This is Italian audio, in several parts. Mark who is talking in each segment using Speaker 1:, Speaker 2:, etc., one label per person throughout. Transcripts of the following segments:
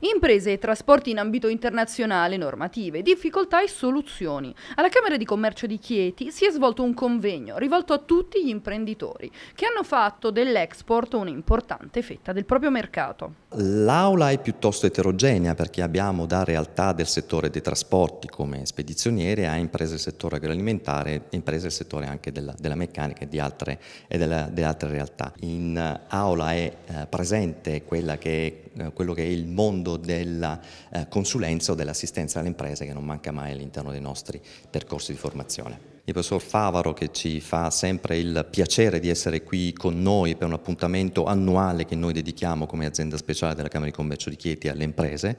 Speaker 1: Imprese e trasporti in ambito internazionale, normative, difficoltà e soluzioni. Alla Camera di Commercio di Chieti si è svolto un convegno rivolto a tutti gli imprenditori che hanno fatto dell'export un'importante fetta del proprio mercato.
Speaker 2: L'aula è piuttosto eterogenea perché abbiamo da realtà del settore dei trasporti come spedizioniere a imprese del settore agroalimentare, imprese del settore anche della, della meccanica e di altre, e della, delle altre realtà. In eh, aula è eh, presente che, eh, quello che è il mondo mondo della eh, consulenza o dell'assistenza alle imprese che non manca mai all'interno dei nostri percorsi di formazione. Il professor Favaro che ci fa sempre il piacere di essere qui con noi per un appuntamento annuale che noi dedichiamo come azienda speciale della Camera di Commercio di Chieti alle imprese,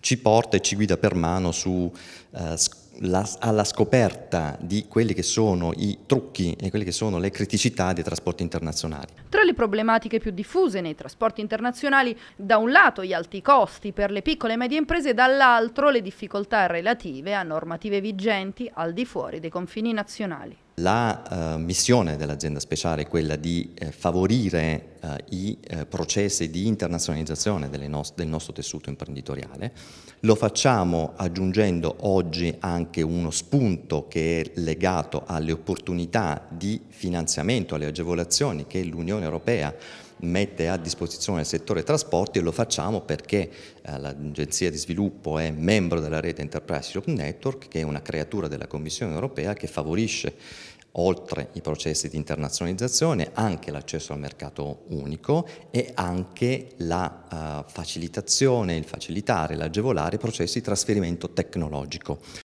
Speaker 2: ci porta e ci guida per mano su eh, la, alla scoperta di quelli che sono i trucchi e quelle che sono le criticità dei trasporti internazionali.
Speaker 1: Tra le problematiche più diffuse nei trasporti internazionali, da un lato gli alti costi per le piccole e medie imprese, dall'altro le difficoltà relative a normative vigenti al di fuori dei confini nazionali.
Speaker 2: La eh, missione dell'azienda speciale è quella di eh, favorire eh, i eh, processi di internazionalizzazione del nostro tessuto imprenditoriale. Lo facciamo aggiungendo oggi anche uno spunto che è legato alle opportunità di finanziamento, alle agevolazioni che l'Unione Europea mette a disposizione il settore trasporti e lo facciamo perché eh, l'Agenzia di Sviluppo è membro della rete Enterprise Europe Network che è una creatura della Commissione Europea che favorisce oltre i processi di internazionalizzazione, anche l'accesso al mercato unico e anche la eh, facilitazione, il facilitare, l'agevolare i processi di trasferimento tecnologico.